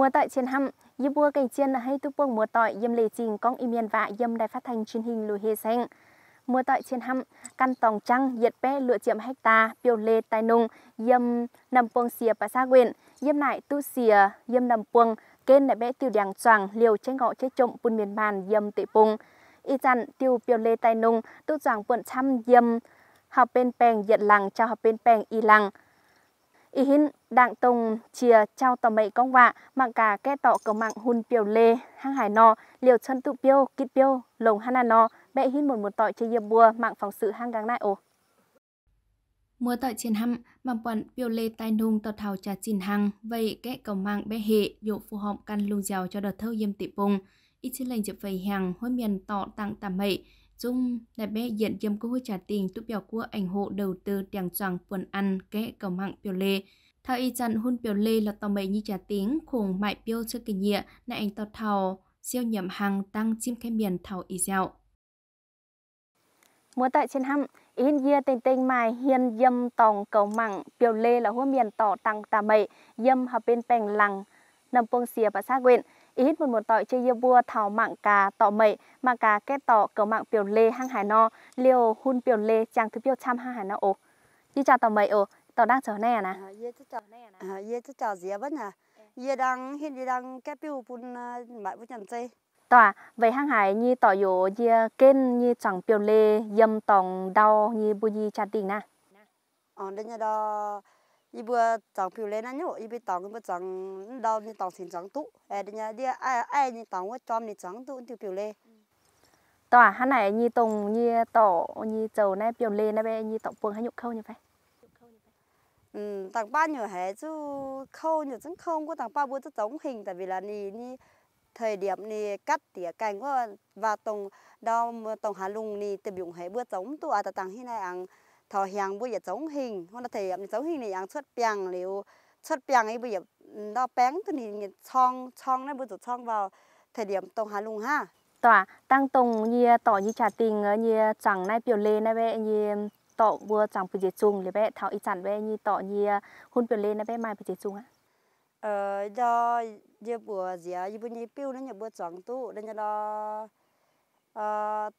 Mùa tại trên hăm, như bua cảnh chiên là hay tu buông mùa tội dâm lệ trình con im yên vạ dâm đài phát thanh truyền hình lùi hề xanh. Mùa tại trên hăm, căn tòng trăng diệt bé lựa chiếm hecta biểu lê tài nung dâm nằm buông xìa và xa quyền dâm lại tu xìa dâm nằm buông kênh đại bé tiêu đàng choàng liều trên ngõ chết trộm buôn miền bàn dâm tệ bùng. Y dặn tiêu biểu lê tài nung tu choàng buồn trăm dâm học bên pèng diệt lằng trao học bên pèng y lằng ý Ihin đặng tùng chia trao tầm mây công vạ mạng cả kê tỏ cầu mạng hun piều lê hang hải nọ liều chân tụ piêu kít piêu lồng hana nọ bệ hin một một tọi chơi yếm bùa mạng phóng sự hang gang nại ổ mùa tọi trên hăm mạng bọn piều lê tai nung tọt thảo trà chín hang vậy kê cầu mạng bệ hệ dụ phù họm căn lùng dèo cho đợt thâu yếm tị bùng ít xin lệnh chụp về hàng hối miền tỏ tặng tạm mây Dung đã bé diện dâm cơ trả tiền tu biểu của ảnh hộ đầu tư tiền choàng buồn ăn kẽ cầu mạng biểu lê. Thao y chặn hôn biểu lê là tò mây như trả tiếng khủng mại biểu chưa kỳ nhịa nại ảnh tàu thảo siêu nhậm hàng tăng chim khe miền thảo y dạo. Mùa tại trên hăm, in dìa tình tình mài hiền dâm tòng cầu mạng biểu lê là hua miền tỏ tăng tà mây dâm hợp bên bèng lằng nằm phương xìa và xác quyện ít một một tội chơi yêu bua thảo mạng cà tọ mệ, mạng cà kết tọ cầu mạng biểu lê hang hải no liều hun biểu lê chàng thứ biểu trăm hang hải no ồ như chào tọ mệ ồ tọ đang chờ nè này chờ nè à, ye chứ chờ gì à vẫn à ye đang hiện ye đang cái biểu bún mãi bún chẳng chơi tòa về hang hải như tọ yếu ye kên như chẳng biểu lê yếm tòng đau như bu như cha tình nè ờ đây nhà đó 一不长漂亮那鸟，一不长不长老你长成长肚，哎，人家你爱爱你长我长你长肚就漂亮。tòa hắn này như tùng như tổ như chầu này biểu lên này bên như tổ phương hay nhục khâu như vậy ừ tặng ba nhiều hệ chứ khâu nhiều chứ không có tặng ba bữa rất giống hình tại vì là ni ni thời điểm ni cắt tỉa cành quá và tùng đau tùng hà lùng ni từ biểu hệ bữa giống tụ à tặng hiện nay ăn thọ hàng bây giờ giống hình hôm nó thấy giống hình này ăn xuất bằng liệu xuất bằng ấy bây giờ nó bén tôi nhìn chong chong nó bây giờ chong vào thời điểm tông hà lùng ha tòa tăng tông như tỏ như trà tình ờ, như chẳng nay biểu lê nay bé như tọ vừa chẳng bị chết chung lê bé thảo ý chẳng bé như tọ như hôn biểu lê nay bé mai bị chết chung á ờ do như bữa giờ như bữa như biểu nó như bữa chẳng tu nên cho nó ờ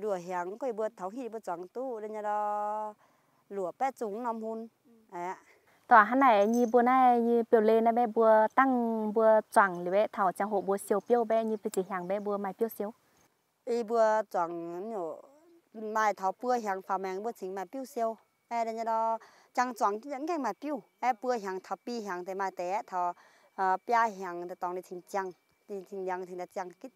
đùa hàng coi bữa tháo hi bữa chẳng tu đây nhà đó lụa bé chúng năm hun à tòa hắn này như bữa nay như biểu lên này bé bữa tăng bữa chẳng thì bé thảo trang hộ bữa siêu piêu bé như bữa chỉ hàng bé bữa mai piêu siêu ý bữa chẳng nhổ mai thảo bữa hàng phà mèn bữa chính mai piêu siêu ai đây nhà đó chẳng chẳng những cái mai piêu ai bữa hàng thảo pi hàng thì mai té thảo bia ờ, hàng thì tòng thì chính chẳng thì chính chẳng thì là chẳng kích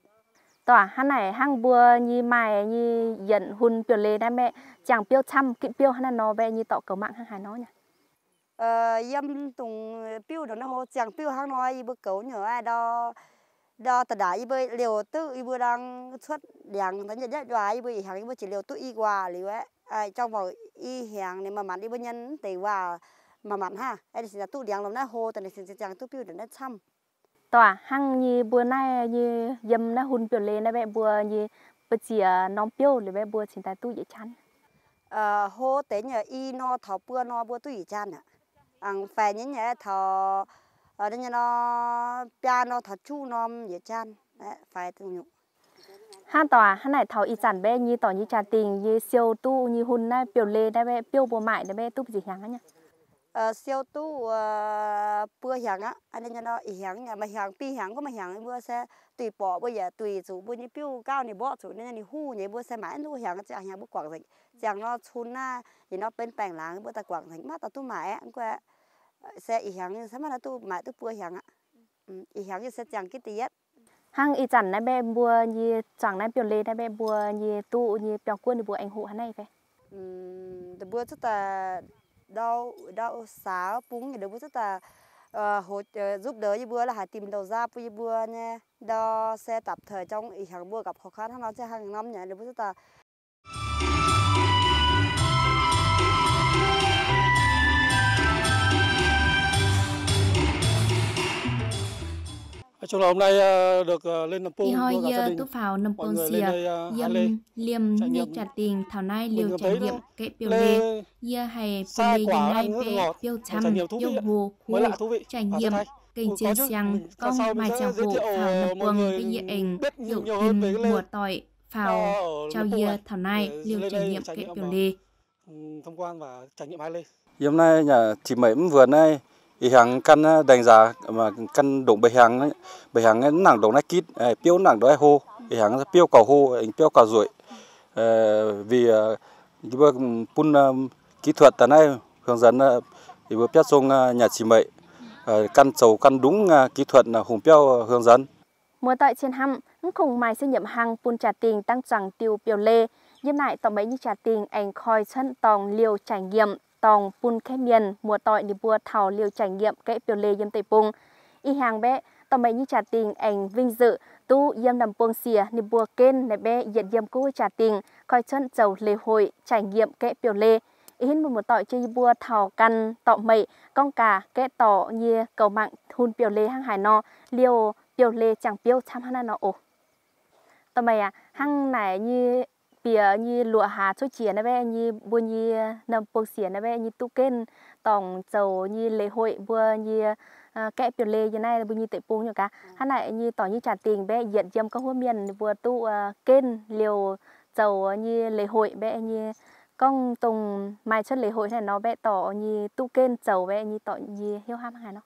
tỏa hắn này hang bùa như mày như giận hun biểu lê đã mẹ chẳng biểu chăm kịp biểu hắn nó về như tọ cầu mạng hàng hải nó nhỉ ờ yếm tùng biểu đó nó hồ chẳng biểu hàng nói y bữa cầu nhở ai đó đó tờ đã y bữa liều tự y bữa đang xuất đèn tấn nhận nhất đoá y bữa hàng y bữa chỉ liều tự y quà liều ấy ai trong vòng y hàng này mà mặn y bữa nhân tề quà mà mặn ha ai thì là tự đèn lắm nó hồ tờ này thì chẳng tự biểu đó nó chăm tòa hăng như bữa nay như dâm na hun biểu lên na bé bữa như bữa chỉ nón biểu là bé bữa xin tại tu dễ chán ờ hô tế nhờ y no thọ bữa no bữa tu dễ chán à ăn phải những nhẹ thọ ở đây nó pia no thọ chu no dễ chán phải tu nhục ha tòa ha này thọ y chản bé như tòa như trà tình như siêu tu như hun na biểu lên na bé biểu bùa mại na bé tu gì hàng nhỉ. Ờ, siêu tu ờ, bữa hàng á anh nên nó hàng nhà mà hàng pi hàng có mà hàng bữa xe tùy bỏ bây giờ tùy chủ bữa như biểu cao này bỏ chủ nên là hu như bữa xe mãi nuôi hàng cái hàng bữa quảng thành ừ. chẳng nó chun na thì nó bên bảng láng bữa ta quảng thành mắt ta tu mãi anh qua xe ờ, ý hàng như sao mà nó tu mãi tu bữa hàng á ừ. Ừ, ý hàng như xe chẳng cái tiết hang ý chẳng nãy bé bùa như chẳng nãy biểu lê nãy bé bùa như tu như biểu quân thì bùa anh hụ hắn này phải ừ bữa chúng ta đau đau xá búng thì đúng rất là ờ, hỗ ờ, giúp đỡ như bữa là hãy tìm đầu ra với bữa nha đo xe tập thời trong ý hàng bữa gặp khó khăn hàng năm hàng năm nhé đúng rất là Nói chung là hôm nay ờ, được ờ, lên Nằm Pung. Thì hồi giờ tu phào Nằm Pung xìa, dâm liềm ni trả tiền thảo nay liều trải nghiệm kệ ờ, biểu lệ, giờ hay bùn lê dành hai bè biểu chăm, yêu ừ, hồ, khu, trải nghiệm kênh chia sang công mai chào hộ thảo Nằm Pung với dự ảnh, hiểu tin mùa tỏi, phào, trao giờ thảo nay liều trải nghiệm kệ biểu lệ. Thông quan và trải nghiệm hai lê. Hôm nay nhà chị mấy vườn này thì hàng căn ờ, đánh giá mà căn đụng bề hàng bề hàng nặng đụng nát kít ờ, piêu nặng đó hô thì hàng piêu cầu hô anh piêu cầu ruồi ờ, vì cái bước pun kỹ thuật tại nay hướng dẫn thì bước piết sông nhà chị mậy căn sầu căn đúng kỹ thuật là hùng piêu hướng dẫn mùa tại trên hăm khủng mai sẽ nhậm hàng pun trà tiền tăng chẳng tiêu piêu lê nhưng lại tỏ mấy như trà tiền anh khoi chân tòng liều trải nghiệm tòng pun khép miền mùa tỏi như bùa thảo liều trải nghiệm kẽ biểu lê yếm tây pung y hàng bé tòng mày như trà tình ảnh vinh dự tu yếm nằm buông xìa như bùa kên này bé diện yếm cũ trà tình coi chân chầu lê hội trải nghiệm kẽ biểu lê y một một tỏi chơi bùa thảo căn tọ mày con cà kẽ tỏ như cầu mạng hun biểu lê hang hải no liều biểu lê chẳng biểu tham hana nó ổ tầm mày à hang này như bìa ờ, như lụa hà cho chia nè bé như bùa như ờ, nằm bông xỉa nè bé như tu kên tổng dầu như lễ hội bùa như ờ, kẽ biểu lê như này bùa như tệ bông như cả hát lại như tỏ như trả tiền bé diện dâm có hoa miền bùa tu kên liều dầu như lễ hội bé như công tùng mai cho lễ hội này nó bé tỏ như tu kên dầu bé như tỏ như hiếu ham hàng nó.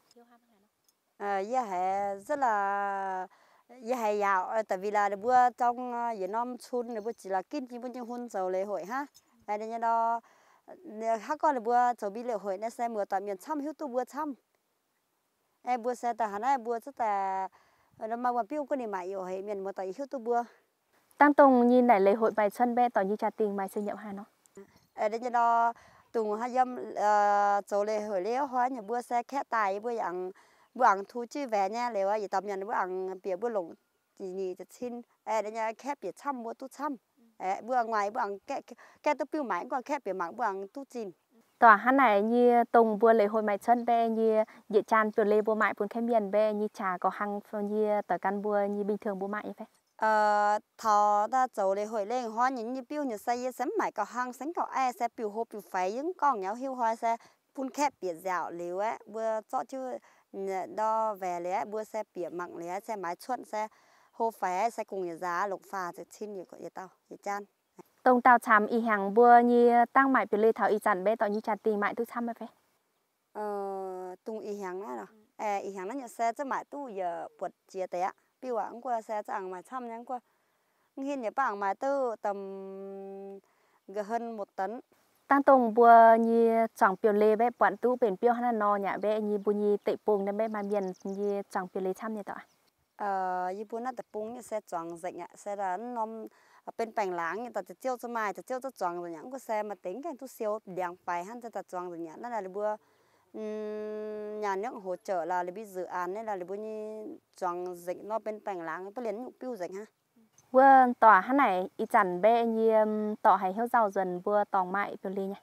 À, yeah, dạ, rất là giờ dạ, hay giàu, dạ. ờ, tại vì là được bữa trong giờ năm xuân được bữa chỉ là kinh chỉ bữa những hôn dầu lễ hội ha đây là nhà đó ờ, ờ, hát con là bữa dầu bi lễ hội nên xe mưa tại miền trăm hiếu tu bữa trăm em bữa xe tại hà nội bữa rất là nó mà quan piu có đi mãi ở hệ miền mưa tại hiếu tu bữa tăng tùng nhìn lại lễ hội bài xuân bé tỏ như trà tình bài sinh nhậu hà nó đây nhà đó tùng hai dâm dầu lễ hội lễ hóa nhà bữa xe khẽ tài bữa dạng bữa ăn thu chi về nha nếu vậy tầm nhận bữa ăn bìa bữa lồng chỉ nhì chỉ xin ê đấy nha khép bìa chăm bữa tu chăm ê bữa ngoài bữa ăn kẹ kẹ tu piu mãi còn khép bìa mãi bữa ăn tu chín tòa hát này như tùng vừa lễ hồi mày chân bê như dễ chan vừa lê bùa mãi bốn khem miền bê như trà có hăng như tờ căn bùa như bình thường bùa mãi như vậy ờ thọ ta chỗ lễ hồi lên hoa nhìn như piu như say sắm mãi có hăng sắm có ai sẽ piu hộp piu phải những con nhau hiu hoa sẽ phun khép biệt dạo liều á vừa cho chưa đo về lẽ bua xe bìa mặn lẽ xe máy chuẩn xe hô phé xe cùng nhà giá lục phà thì xin nhiều của nhà tao nhà chan tông tao chạm y hàng bua như tăng mại bìa lê thảo y chản bê tao như chản tì mại tôi chăm mà phải ờ tung y hàng đó rồi à y hàng đó nhà xe chứ mại tu giờ buột chia té biểu ảnh à, qua xe chẳng mà chăm nhắn qua hiện nhà bảng mà tư tầm gần hơn một tấn tăng tông bùa như chẳng biểu lê bé bọn tú biển biểu hắn nò nhạ bé như bùa như tệ bùng nên bé mà miền như chẳng biểu lê chăm như đó ờ như bùa nó tệ bùng như xe chẳng dịch nhạ xe là nó bên bành láng như ta chỉ tiêu cho mai ta tiêu cho chẳng rồi nhá có xe mà tính cái tu siêu đèn phải hắn ta chẳng rồi nhá nó là bùa nhà nước hỗ trợ là bị dự án nên là bùa như chẳng dịch nó bên bành láng bên liền nhục biểu dịch ha vừa tỏ hắn này y chẳng bê như tỏ hay hiếu giàu dần vừa tỏ mại biểu ly nha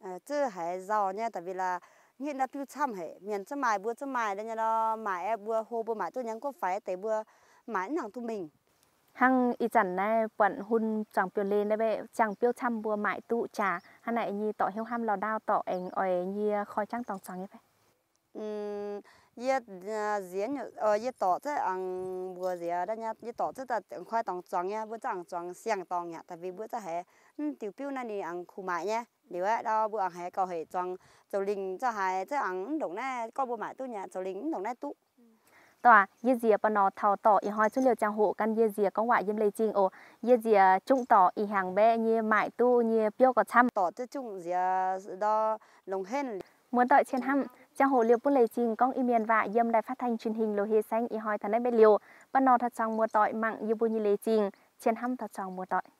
à, chứ hay giàu nha tại vì là như là tiêu chăm hệ miền cho mài bữa cho mài đây nha đó mài vừa e hô vừa mài tôi nhắn có phải tại vừa mài nàng thu mình hăng y chẳng này bận hun chẳng biểu lên đấy bệ chẳng biểu chăm vừa mại tụ trà hắn này như tỏ hiếu ham lò đao tỏ ảnh ỏi như khói trắng tòng trắng như vậy ye à, diễn ờ ye tỏ thế ăn vừa gì đó nha ye tỏ thế ta khoai tòng tròn nha bữa chẳng tròn xiang tòng nha tại vì bữa ta hè ừ, tiểu piu này thì ăn khu mại nha nếu ấy đó bữa ăn hè có hệ tròn trầu linh cho hai thế ăn đồng này có bữa mại tu nha trầu linh đồng này tu ừ. tòa ye dìa bà nó thảo tỏ y hỏi số liệu trang hộ căn ye dìa có ngoại yêm lây chinh ồ ye dìa trung tỏ y hàng bé như mại tu như piu có chăm tỏ chứ trung dìa đó lồng hên muốn tỏi trên hăm Trang hồ liệu bút lấy trình con y miền và dâm đài phát thanh truyền hình lô hê xanh y hỏi thần đất bê liều. Bắt nò thật trong mùa tội mạng như bù như lấy trình trên hăm thật trong mùa tội.